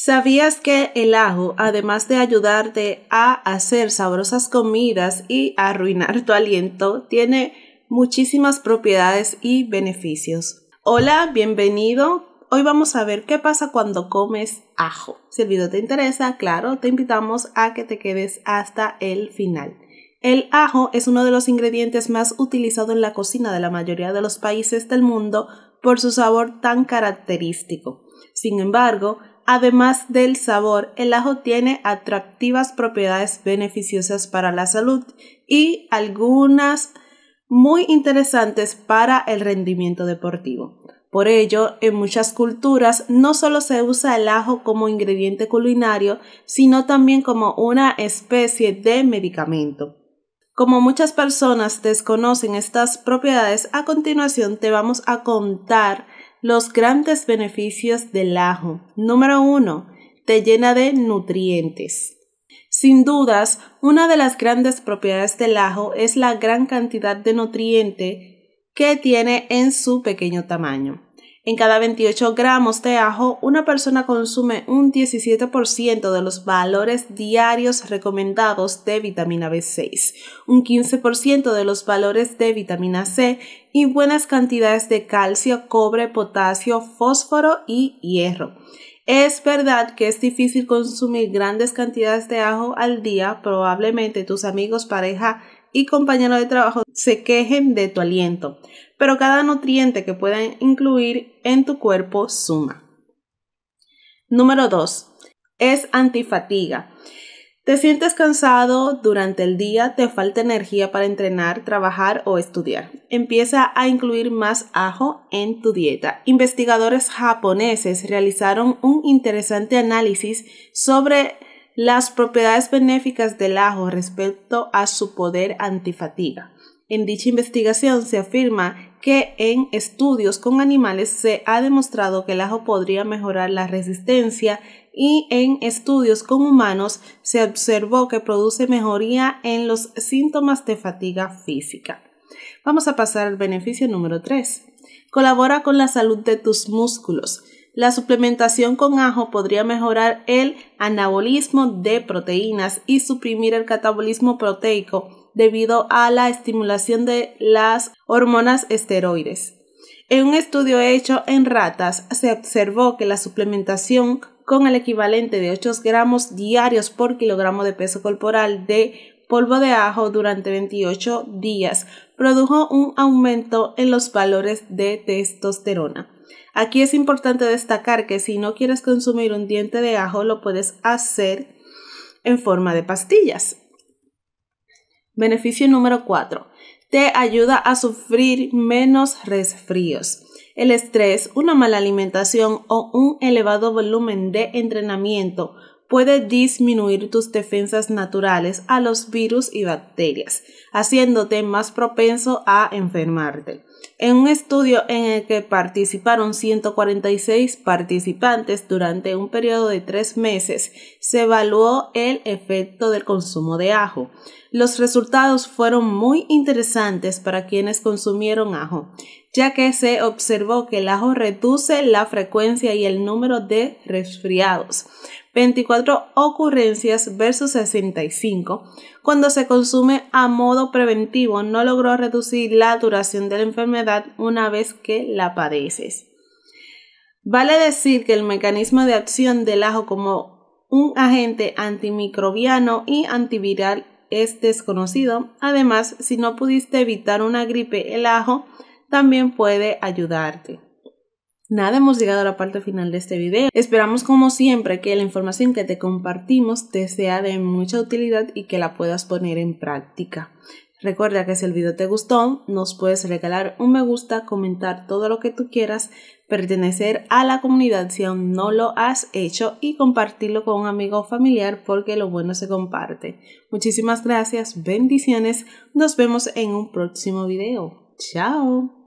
¿Sabías que el ajo, además de ayudarte a hacer sabrosas comidas y arruinar tu aliento, tiene muchísimas propiedades y beneficios? Hola, bienvenido. Hoy vamos a ver qué pasa cuando comes ajo. Si el video te interesa, claro, te invitamos a que te quedes hasta el final. El ajo es uno de los ingredientes más utilizados en la cocina de la mayoría de los países del mundo por su sabor tan característico. Sin embargo, Además del sabor, el ajo tiene atractivas propiedades beneficiosas para la salud y algunas muy interesantes para el rendimiento deportivo. Por ello, en muchas culturas no solo se usa el ajo como ingrediente culinario, sino también como una especie de medicamento. Como muchas personas desconocen estas propiedades, a continuación te vamos a contar los grandes beneficios del ajo. Número 1. Te llena de nutrientes. Sin dudas, una de las grandes propiedades del ajo es la gran cantidad de nutriente que tiene en su pequeño tamaño. En cada 28 gramos de ajo, una persona consume un 17% de los valores diarios recomendados de vitamina B6, un 15% de los valores de vitamina C y buenas cantidades de calcio, cobre, potasio, fósforo y hierro. Es verdad que es difícil consumir grandes cantidades de ajo al día, probablemente tus amigos, pareja y compañero de trabajo se quejen de tu aliento, pero cada nutriente que puedan incluir en tu cuerpo suma. Número 2. Es antifatiga. ¿Te sientes cansado durante el día? ¿Te falta energía para entrenar, trabajar o estudiar? Empieza a incluir más ajo en tu dieta. Investigadores japoneses realizaron un interesante análisis sobre las propiedades benéficas del ajo respecto a su poder antifatiga. En dicha investigación se afirma que en estudios con animales se ha demostrado que el ajo podría mejorar la resistencia y en estudios con humanos se observó que produce mejoría en los síntomas de fatiga física. Vamos a pasar al beneficio número 3. Colabora con la salud de tus músculos. La suplementación con ajo podría mejorar el anabolismo de proteínas y suprimir el catabolismo proteico debido a la estimulación de las hormonas esteroides. En un estudio hecho en ratas se observó que la suplementación con el equivalente de 8 gramos diarios por kilogramo de peso corporal de polvo de ajo durante 28 días produjo un aumento en los valores de testosterona. Aquí es importante destacar que si no quieres consumir un diente de ajo, lo puedes hacer en forma de pastillas. Beneficio número 4. Te ayuda a sufrir menos resfríos. El estrés, una mala alimentación o un elevado volumen de entrenamiento puede disminuir tus defensas naturales a los virus y bacterias, haciéndote más propenso a enfermarte. En un estudio en el que participaron 146 participantes durante un periodo de tres meses, se evaluó el efecto del consumo de ajo. Los resultados fueron muy interesantes para quienes consumieron ajo, ya que se observó que el ajo reduce la frecuencia y el número de resfriados, 24 ocurrencias versus 65. Cuando se consume a modo preventivo, no logró reducir la duración de la enfermedad una vez que la padeces. Vale decir que el mecanismo de acción del ajo como un agente antimicrobiano y antiviral es desconocido. Además, si no pudiste evitar una gripe, el ajo también puede ayudarte. Nada, hemos llegado a la parte final de este video. Esperamos como siempre que la información que te compartimos te sea de mucha utilidad y que la puedas poner en práctica. Recuerda que si el video te gustó, nos puedes regalar un me gusta, comentar todo lo que tú quieras, pertenecer a la comunidad si aún no lo has hecho y compartirlo con un amigo o familiar porque lo bueno se comparte. Muchísimas gracias, bendiciones, nos vemos en un próximo video. Chao.